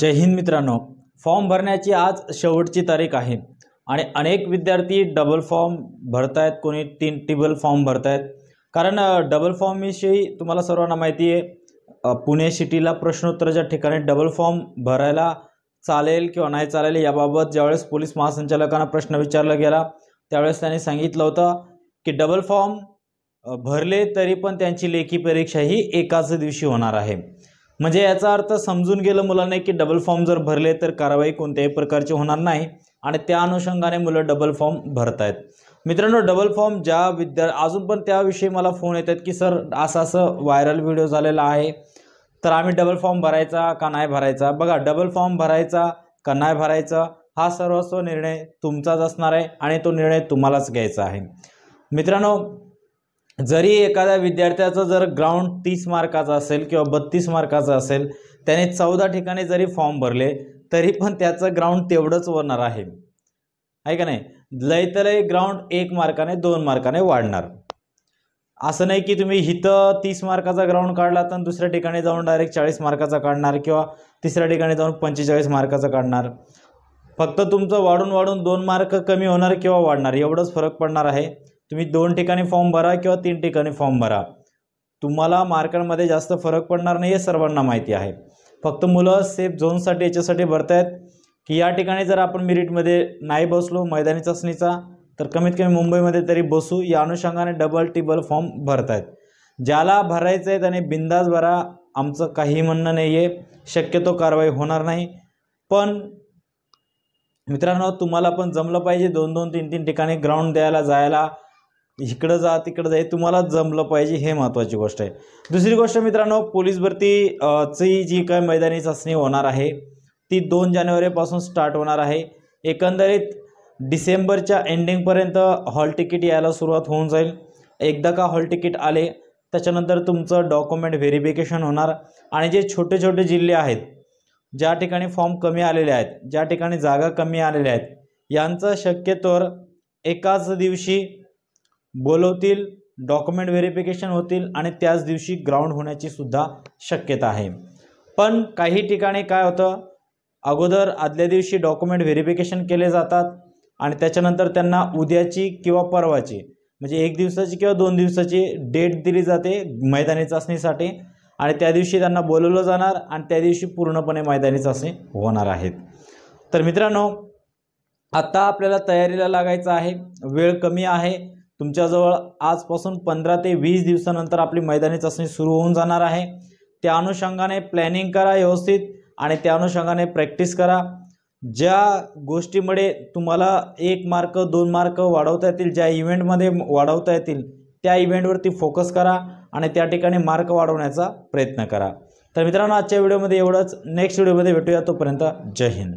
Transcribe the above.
जय हिंद मित्रांनो फॉर्म भरण्याची आज शेवटची तारीख आहे आणि अनेक विद्यार्थी डबल फॉर्म भरत आहेत कोणी तीन टिबल फॉर्म आहेत कारण डबल फॉर्मविषयी तुम्हाला सर्वांना माहिती आहे पुणे सिटीला प्रश्नोत्तराच्या ठिकाणी डबल फॉर्म भरायला चालेल किंवा नाही चालेल याबाबत ज्यावेळेस पोलीस महासंचालकांना प्रश्न विचारला गेला त्यावेळेस त्यांनी सांगितलं होतं की डबल फॉर्म भरले तरी पण त्यांची लेखी परीक्षा ही एकाच दिवशी होणार आहे म्हणजे याचा अर्थ समजून गेलं मुलांना की डबल फॉर्म जर भरले तर कारवाई कोणत्याही प्रकारची होणार नाही आणि त्या अनुषंगाने मुलं डबल फॉर्म भरत आहेत मित्रांनो डबल फॉर्म ज्या विद्या अजून पण त्याविषयी मला फोन येत आहेत की सर असं असं व्हायरल व्हिडिओ झालेला आहे तर आम्ही डबल फॉर्म भरायचा का नाही भरायचा बघा डबल फॉर्म भरायचा का नाही भरायचा हा सर्वस्व निर्णय तुमचाच असणार आहे आणि तो निर्णय तुम्हालाच घ्यायचा आहे मित्रांनो जरी एखाद्या विद्यार्थ्याचं जर ग्राउंड तीस मार्काचं असेल किंवा बत्तीस मार्काचं असेल त्याने चौदा ठिकाणी जरी फॉर्म भरले तरी पण त्याचं ग्राउंड तेवढंच होणार आहे आहे का नाही लयतलय ग्राउंड एक मार्काने दोन मार्काने वाढणार असं नाही की तुम्ही हिथं तीस मार्काचा ग्राउंड काढला तर दुसऱ्या ठिकाणी जाऊन डायरेक्ट चाळीस मार्काचा काढणार किंवा तिसऱ्या ठिकाणी जाऊन पंचेचाळीस मार्काचा काढणार फक्त तुमचं वाढून वाढून दोन मार्क कमी होणार किंवा वाढणार एवढंच फरक पडणार आहे तुम्ही दोन ठिकाणी फॉर्म भरा किंवा तीन ठिकाणी फॉर्म भरा तुम्हाला मार्कांमध्ये जास्त फरक पडणार नाही हे सर्वांना माहिती आहे फक्त मुलं सेफ झोनसाठी याच्यासाठी भरतायत की या ठिकाणी जर आपण मिरिटमध्ये नाही बसलो मैदानी चाचणीचा तर कमीत कमी मुंबईमध्ये तरी बसू या अनुषंगाने डबल टिबल फॉर्म भरतायत ज्याला भरायचं आहे त्याने बिंदास भरा आमचं काही म्हणणं नाही आहे शक्यतो कारवाई होणार नाही पण मित्रांनो तुम्हाला पण जमलं पाहिजे दोन दोन तीन तीन ठिकाणी ग्राउंड द्यायला जायला इकडं जा तिकडं जा तुम्हाला जमलं पाहिजे हे महत्त्वाची गोष्ट आहे दुसरी गोष्ट मित्रांनो पोलीस भरती ची जी काय मैदानी चाचणी होणार आहे ती दोन जानेवारीपासून स्टार्ट होणार आहे एकंदरीत डिसेंबरच्या एंडिंगपर्यंत हॉल तिकीट यायला सुरुवात होऊन जाईल एकदा का हॉल तिकीट आले त्याच्यानंतर तुमचं डॉक्युमेंट व्हेरिफिकेशन होणार आणि जे छोटे छोटे जिल्हे आहेत ज्या ठिकाणी फॉर्म कमी आलेले आहेत ज्या ठिकाणी जागा कमी आलेल्या आहेत यांचं शक्यतोवर एकाच दिवशी बोलवतील डॉक्युमेंट व्हेरिफिकेशन होतील आणि त्याच दिवशी ग्राउंड होण्याची सुद्धा शक्यता आहे पण काही ठिकाणी काय होतं अगोदर आदल्या दिवशी डॉक्युमेंट व्हेरिफिकेशन केले जातात आणि त्याच्यानंतर त्यांना उद्याची किंवा परवाची म्हणजे एक दिवसाची किंवा दोन दिवसाची डेट दिली जाते मैदानी चाचणीसाठी आणि त्या दिवशी त्यांना बोलवलं जाणार आणि त्या दिवशी पूर्णपणे मैदानी चाचणी होणार आहेत तर मित्रांनो आत्ता आपल्याला तयारीला लागायचं आहे वेळ कमी आहे तुमच्याजवळ आजपासून पंधरा ते वीस दिवसानंतर आपली मैदानी चाचणी सुरू होऊन जाणार आहे त्या अनुषंगाने प्लॅनिंग करा व्यवस्थित आणि त्या अनुषंगाने प्रॅक्टिस करा ज्या गोष्टीमुळे तुम्हाला एक मार्क दोन मार्क वाढवता येतील ज्या इव्हेंटमध्ये वाढवता येतील त्या इव्हेंटवरती फोकस करा आणि त्या ठिकाणी मार्क वाढवण्याचा प्रयत्न करा तर मित्रांनो आजच्या व्हिडिओमध्ये एवढंच नेक्स्ट व्हिडिओमध्ये भेटूया तोपर्यंत जय हिंद